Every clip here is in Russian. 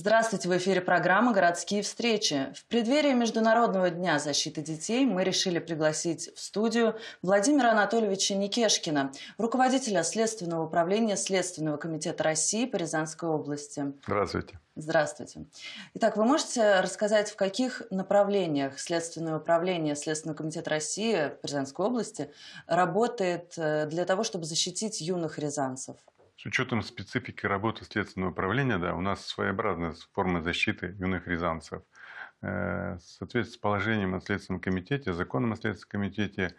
Здравствуйте, в эфире программа «Городские встречи». В преддверии Международного дня защиты детей мы решили пригласить в студию Владимира Анатольевича Никешкина, руководителя Следственного управления Следственного комитета России по Рязанской области. Здравствуйте. Здравствуйте. Итак, вы можете рассказать, в каких направлениях Следственное управление Следственного комитета России по Рязанской области работает э, для того, чтобы защитить юных рязанцев? С учетом специфики работы следственного управления, да, у нас своеобразная форма защиты юных рязанцев. В э, соответствии с положением о Следственном комитете, законом о Следственном комитете,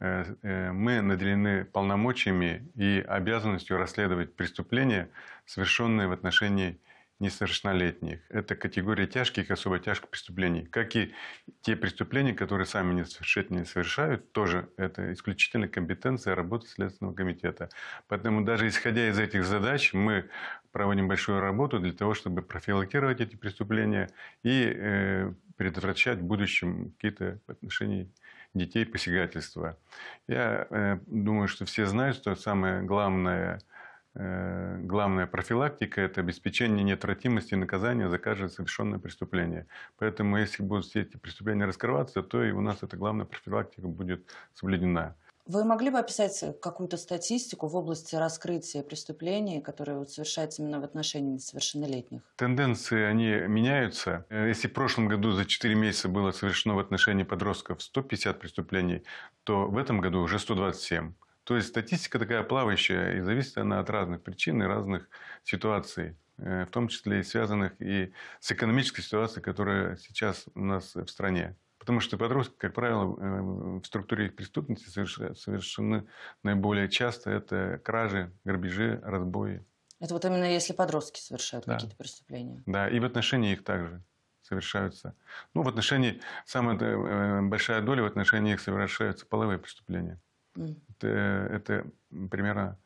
э, э, мы наделены полномочиями и обязанностью расследовать преступления, совершенные в отношении несовершеннолетних. Это категория тяжких и особо тяжких преступлений. Как и те преступления, которые сами несовершеннолетние совершают, тоже это исключительно компетенция работы Следственного комитета. Поэтому даже исходя из этих задач, мы проводим большую работу для того, чтобы профилактировать эти преступления и э, предотвращать в будущем какие-то отношения детей посягательства. Я э, думаю, что все знают, что самое главное – Э, главная профилактика – это обеспечение неотвратимости наказания за каждое совершенное преступление. Поэтому, если будут все эти преступления раскрываться, то и у нас эта главная профилактика будет соблюдена. Вы могли бы описать какую-то статистику в области раскрытия преступлений, которые вот совершаются именно в отношении несовершеннолетних? Тенденции, они меняются. Э, если в прошлом году за 4 месяца было совершено в отношении подростков 150 преступлений, то в этом году уже 127. То есть статистика такая плавающая, и зависит она от разных причин и разных ситуаций, э, в том числе и связанных и с экономической ситуацией, которая сейчас у нас в стране. Потому что подростки, как правило, э, в структуре их преступности совершены наиболее часто это кражи, грабежи, разбои. Это вот именно если подростки совершают да. какие-то преступления. Да, и в отношении их также совершаются. Ну, в отношении, самая э, большая доля в отношении их совершаются половые преступления. Это, это примерно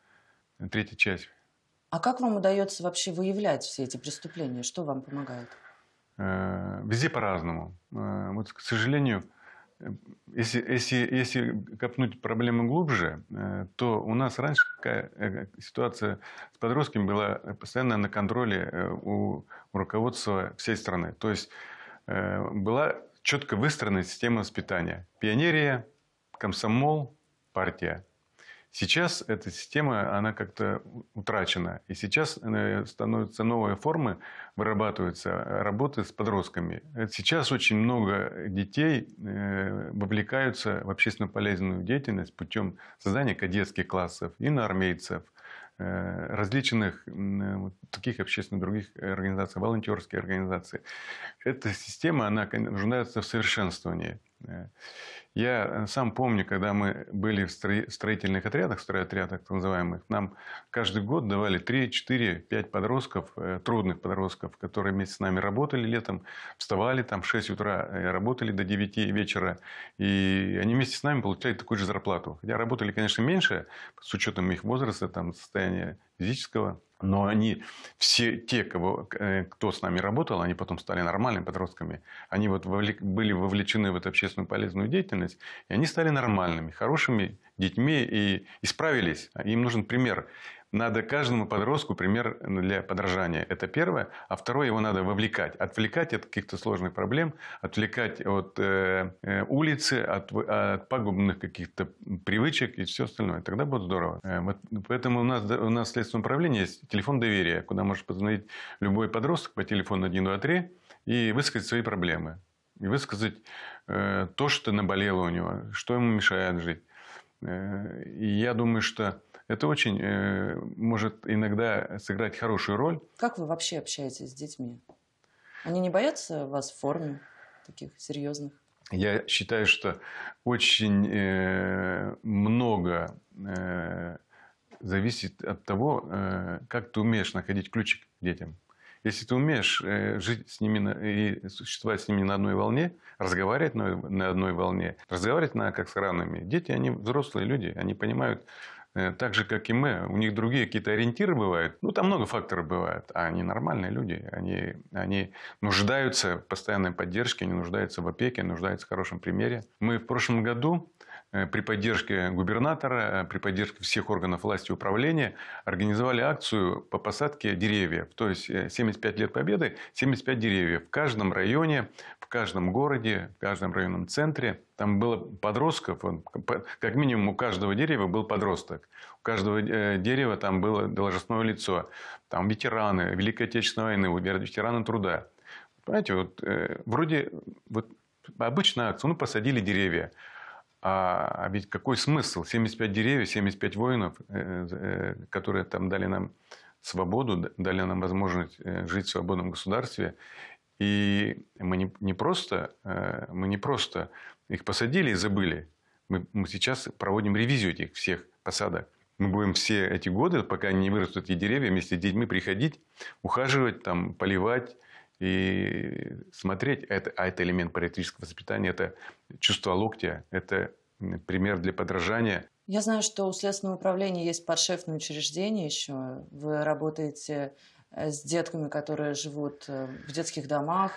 третья часть. А как вам удается вообще выявлять все эти преступления? Что вам помогает? Э, везде по-разному. Э, вот, к сожалению, э, если, если, если копнуть проблемы глубже, то у нас раньше такая ситуация с подростками была постоянно на контроле у, у руководства всей страны. То есть была четко выстроена система воспитания. Пионерия, комсомол, партия. Сейчас эта система, она как-то утрачена. И сейчас э, становятся новые формы, вырабатываются э, работы с подростками. Э, сейчас очень много детей вовлекаются в общественно полезную деятельность путем создания кадетских классов, инармейцев, различных таких общественных других организаций, волонтерские организации. Эта система, она нуждается в совершенствовании. Я э, сам помню, когда мы были в строительных отрядах, стройотрядах так называемых, нам каждый год давали 3, 4, 5 подростков, э, трудных подростков, которые вместе с нами работали летом, вставали там в 6 утра, э, работали до 9 вечера, и они вместе с нами получали такую же зарплату. Хотя работали, конечно, меньше, с учетом их возраста, там, состояния физического, но они, все те, кого, э, кто с нами работал, они потом стали нормальными подростками. Они вот вовлек, были вовлечены в эту общественную полезную деятельность, и они стали нормальными, хорошими детьми и исправились. Им нужен пример. Надо каждому подростку пример ну, для подражания. Это первое. А второе, его надо вовлекать. Отвлекать от каких-то сложных проблем, отвлекать от э, э улицы, от, от пагубных каких-то привычек и все остальное. Тогда будет здорово. Э, вот, поэтому у нас, у нас в Следственном управлении есть телефон доверия, куда может позвонить любой подросток по телефону 123 и высказать свои проблемы. И высказать э, то, что наболело у него, что ему мешает жить. Э, и я думаю, что это очень э, может иногда сыграть хорошую роль. Как вы вообще общаетесь с детьми? Они не боятся вас в форме таких серьезных? Я считаю, что очень э, много э, зависит от того, э, как ты умеешь находить ключик к детям. Если ты умеешь э, жить с ними и существовать с ними на одной волне, разговаривать на, одной волне, разговаривать на как с равными. Дети, они взрослые люди, они понимают Э, так же, как и мы, у них другие какие-то ориентиры бывают. Ну, там много факторов бывает. А они нормальные люди. Они, они нуждаются в постоянной поддержке, они нуждаются в опеке, нуждаются в хорошем примере. Мы в прошлом году Э, при поддержке губернатора, э, при поддержке всех органов власти и управления организовали акцию по посадке деревьев. То есть 75 э, лет Победы, 75 деревьев в каждом районе, в каждом городе, в каждом районном центре. Там было подростков, как минимум у каждого дерева был подросток. У каждого дерева там было должностное лицо. Там ветераны Великой Отечественной войны, ветераны труда. Понимаете, вот э, вроде вот обычная акция, ну, посадили деревья. А, а ведь какой смысл? 75 деревьев, 75 воинов, э, э, которые там дали нам свободу, дали нам возможность э, жить в свободном государстве. И мы не, не, просто, мы не просто их посадили и забыли. Мы, мы сейчас проводим ревизию этих всех посадок. Мы будем все эти годы, пока не вырастут эти деревья, вместе с детьми приходить, ухаживать, там, поливать, и смотреть, это, а это элемент париатического воспитания, это чувство локтя, это пример для подражания. Я знаю, что у Следственного управления есть подшефное учреждение еще. Вы работаете э, с детками, которые живут э, в детских домах.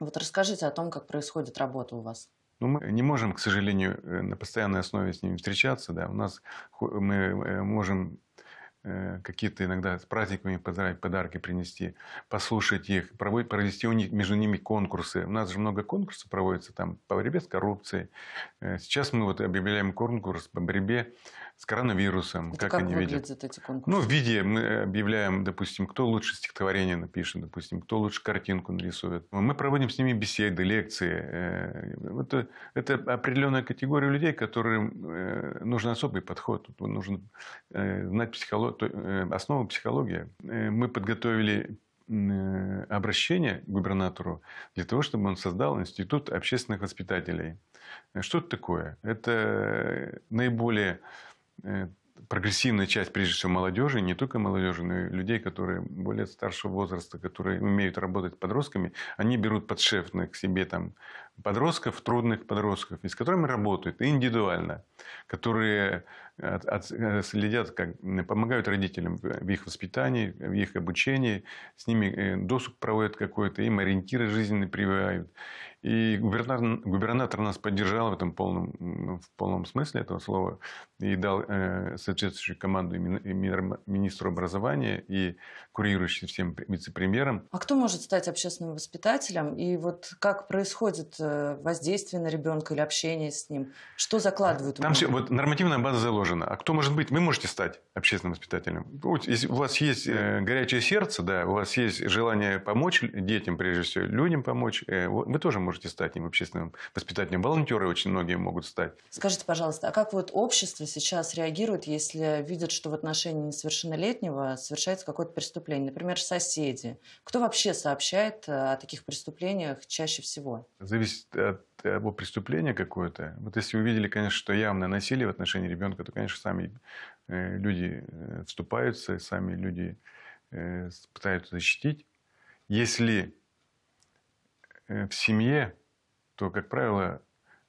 Вот расскажите о том, как происходит работа у вас. Ну, мы не можем, к сожалению, э, на постоянной основе с ними встречаться. Да. У нас мы можем Э, какие-то иногда с праздниками подарки принести, послушать их, провести у них, между ними конкурсы. У нас же много конкурсов проводится там по борьбе с коррупцией. Э, сейчас мы вот объявляем конкурс по борьбе с коронавирусом. Это как, как они видят эти конкурсы? Ну, в виде мы объявляем, допустим, кто лучше стихотворение напишет, допустим, кто лучше картинку нарисует. Мы проводим с ними беседы, лекции. Это, э, это определенная категория людей, которым нужен особый подход. Нужно знать психологию что э, основа психологии. Э, мы подготовили э, обращение к губернатору для того, чтобы он создал институт общественных воспитателей. Что это такое? Это наиболее прогрессивная часть, прежде всего, молодежи, не только молодежи, но и людей, которые более старшего возраста, которые умеют работать с подростками, они берут подшефных к себе там подростков, трудных подростков, с которыми работают индивидуально, которые э, от, от, э, следят, как, помогают родителям в их воспитании, в их обучении, с ними э, досуг проводят какой-то, им ориентиры жизненные прививают. И губернатор, губернатор нас поддержал в этом полном, ну, в полном смысле этого слова и дал э, соответствующую команду министру образования и курирующим всем вице-премьерам. А кто может стать общественным воспитателем? И вот как происходит Э, воздействие на ребенка или общение с ним? Что закладывают? Там все, вот нормативная база заложена. А кто может быть? Вы можете стать общественным воспитателем. Если у вас есть э, горячее сердце, да, у вас есть желание помочь детям, прежде всего, людям помочь, э, вы тоже можете стать им общественным воспитателем. Волонтеры очень многие могут стать. Скажите, пожалуйста, а как вот общество сейчас реагирует, если видит, что в отношении несовершеннолетнего совершается какое-то преступление? Например, соседи. Кто вообще сообщает о таких преступлениях чаще всего? Зависит зависит от э, преступления какое-то. Вот если вы видели, конечно, что явное насилие в отношении ребенка, то, конечно, сами э, люди вступаются, э, сами люди пытаются защитить. Если в семье, то, как правило,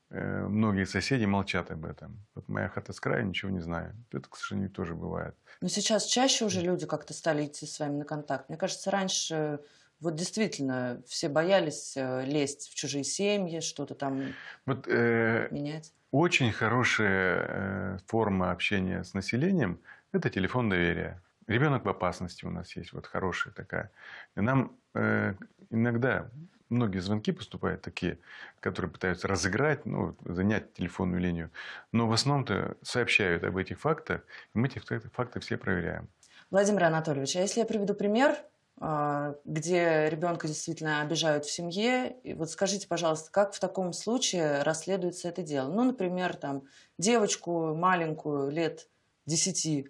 многие соседи молчат об этом. Вот моя хата с края, ничего не знаю. Это, к сожалению, тоже бывает. Но сейчас чаще уже люди как-то стали идти с вами на контакт. Мне кажется, раньше вот действительно все боялись э, лезть в чужие семьи, что-то там вот, э, менять? Очень хорошая э, форма общения с населением – это телефон доверия. Ребенок в опасности у нас есть, вот хорошая такая. И нам э, иногда многие звонки поступают такие, которые пытаются разыграть, ну, занять телефонную линию. Но в основном-то сообщают об этих фактах, и мы эти факты все проверяем. Владимир Анатольевич, а если я приведу пример, а, где ребенка действительно обижают в семье. И вот скажите, пожалуйста, как в таком случае расследуется это дело? Ну, например, там девочку маленькую лет 10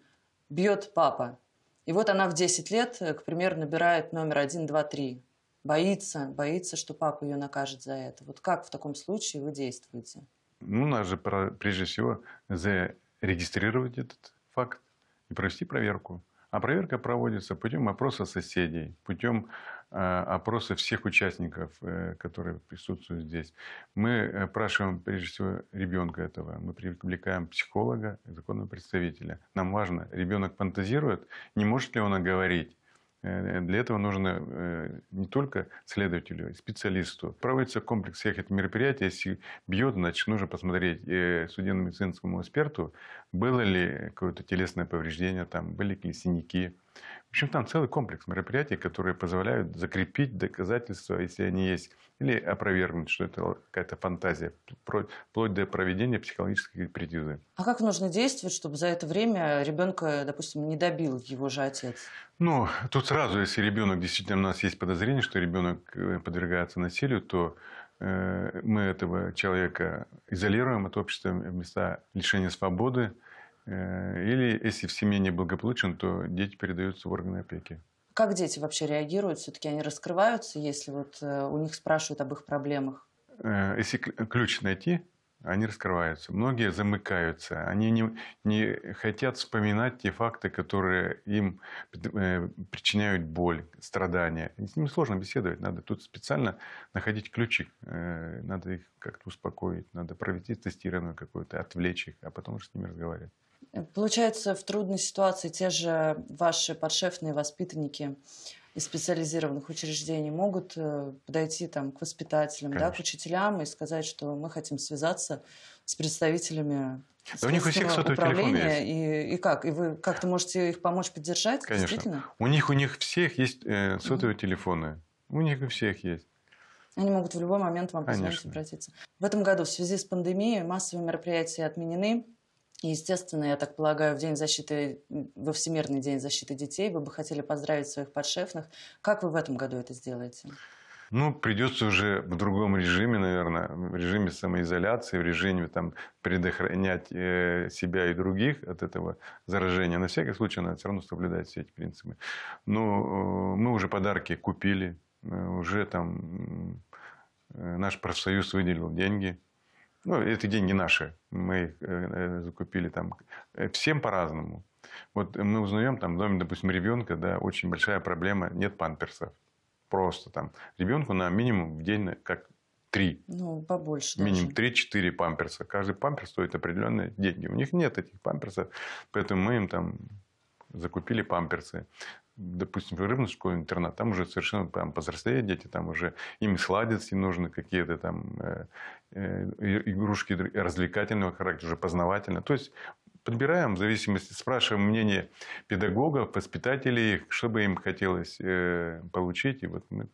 бьет папа. И вот она в 10 лет, э, к примеру, набирает номер 123. Боится, боится, что папа ее накажет за это. Вот как в таком случае вы действуете? Ну, надо же прежде всего зарегистрировать этот факт и провести проверку. А проверка проводится путем опроса соседей, путем э, опроса всех участников, э, которые присутствуют здесь. Мы э, спрашиваем прежде всего, ребенка этого. Мы привлекаем психолога, законного представителя. Нам важно, ребенок фантазирует, не может ли он говорить. Для этого нужно не только следователю, а специалисту. Проводится комплекс всех этих мероприятий. Если бьет, значит, нужно посмотреть судебно-медицинскому эксперту, было ли какое-то телесное повреждение, там были ли синяки. В общем, там целый комплекс мероприятий, которые позволяют закрепить доказательства, если они есть, или опровергнуть, что это какая-то фантазия, вплоть до проведения психологической экспертизы. А как нужно действовать, чтобы за это время ребенка, допустим, не добил его же отец? Ну, тут сразу, если ребенок действительно у нас есть подозрение, что ребенок э, подвергается насилию, то Э, мы этого человека изолируем от общества в места лишения свободы, э, или если в семье неблагополучен, то дети передаются в органы опеки. Как дети вообще реагируют? Все-таки они раскрываются, если вот э, у них спрашивают об их проблемах? Если ключ найти, они раскрываются. Многие замыкаются. Они не, не хотят вспоминать те факты, которые им э, причиняют боль, страдания. С ними сложно беседовать. Надо тут специально находить ключи. Э, надо их как-то успокоить. Надо провести тестирование какое-то, отвлечь их, а потом уже с ними разговаривать. Получается, в трудной ситуации те же ваши подшефные воспитанники – из специализированных учреждений могут э, подойти там, к воспитателям, да, к учителям и сказать, что мы хотим связаться с представителями да у них у всех сотовый телефон есть. И, и как? И вы как-то можете их помочь поддержать? Конечно. Действительно? У них у них всех есть э, сотовые mm-hmm. телефоны. У них у всех есть. Они могут в любой момент вам позвонить, и обратиться. В этом году в связи с пандемией массовые мероприятия отменены. И, естественно, я так полагаю, в День защиты, во Всемирный день защиты детей вы бы хотели поздравить своих подшефных. Как вы в этом году это сделаете? Ну, придется уже в другом режиме, наверное, в режиме самоизоляции, в режиме там, предохранять э, себя и других от этого заражения. На всякий случай надо все равно соблюдать все эти принципы. Но ну, э, мы уже подарки купили, э, уже там э, наш профсоюз выделил деньги ну, это деньги наши. Мы э, э, закупили там. Э, всем по-разному. Вот мы узнаем, там, в ну, доме, допустим, ребенка, да, очень большая проблема, нет памперсов. Просто там. Ребенку на минимум в день как три. Ну, побольше. Минимум три-четыре памперса. Каждый памперс стоит определенные деньги. У них нет этих памперсов, поэтому мы им там закупили памперсы допустим, в рыбную школу интернат, там уже совершенно там, повзрослее дети, там уже им сладятся, им нужны какие-то там э, э, игрушки развлекательного характера, уже познавательно. То есть подбираем в зависимости, спрашиваем мнение педагогов, воспитателей, что бы им хотелось э, получить, и вот мы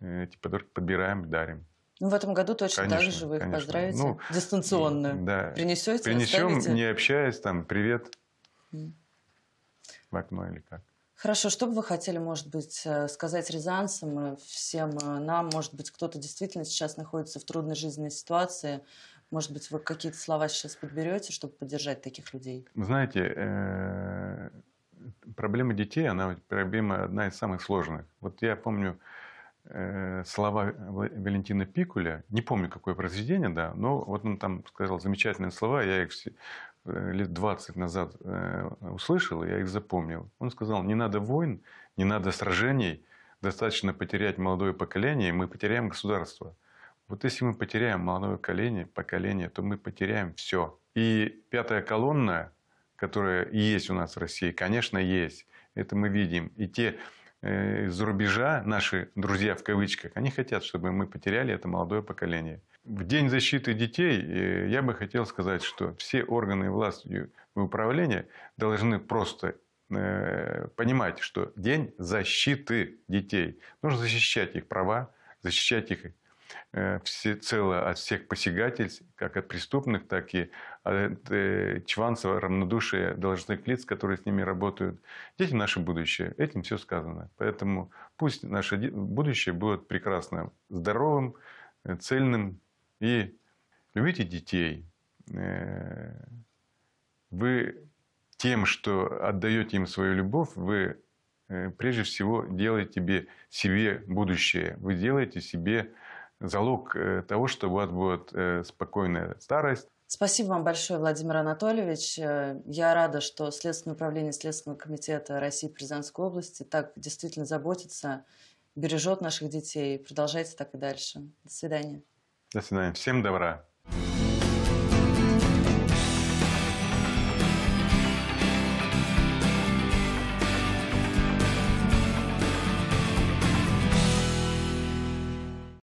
э, эти подарки подбираем, дарим. Ну, в этом году точно конечно, так же вы их конечно. поздравите ну, дистанционно. Да. Принесете, Принесем, оставите? не общаясь, там, привет mm. в окно или как. Хорошо, что бы вы хотели, может быть, э, сказать рязанцам, всем э, нам, может быть, кто-то действительно сейчас находится в трудной жизненной ситуации, может быть, вы какие-то слова сейчас подберете, чтобы поддержать таких людей? Знаете, э, проблема детей, она проблема одна из самых сложных. Вот я помню слова Валентина Пикуля, не помню, какое произведение, да, но вот он там сказал замечательные слова, я их Э, лет 20 назад э, услышал, я их запомнил. Он сказал, не надо войн, не надо сражений, достаточно потерять молодое поколение, и мы потеряем государство. Вот если мы потеряем молодое поколение, поколение то мы потеряем все. И пятая колонна, которая есть у нас в России, конечно, есть. Это мы видим. И те э, из-за рубежа, наши друзья в кавычках, они хотят, чтобы мы потеряли это молодое поколение. В День защиты детей э, я бы хотел сказать, что все органы власти и управления должны просто э, понимать, что День защиты детей. Нужно защищать их права, защищать их э, всецело от всех посягательств, как от преступных, так и от чванцева, равнодушия должностных лиц, которые с ними работают. Дети – наше будущее. Этим все сказано. Поэтому пусть наше будущее будет прекрасным, здоровым, цельным, и любите детей. Э, вы тем, что отдаете им свою любовь, вы э, прежде всего делаете себе, будущее. Вы делаете себе залог э, того, что у вас будет спокойная старость. Спасибо вам большое, Владимир Анатольевич. Я рада, что Следственное управление Следственного комитета России Рязанской области так действительно заботится, бережет наших детей. Продолжайте так и дальше. До свидания. До свидания. Всем добра.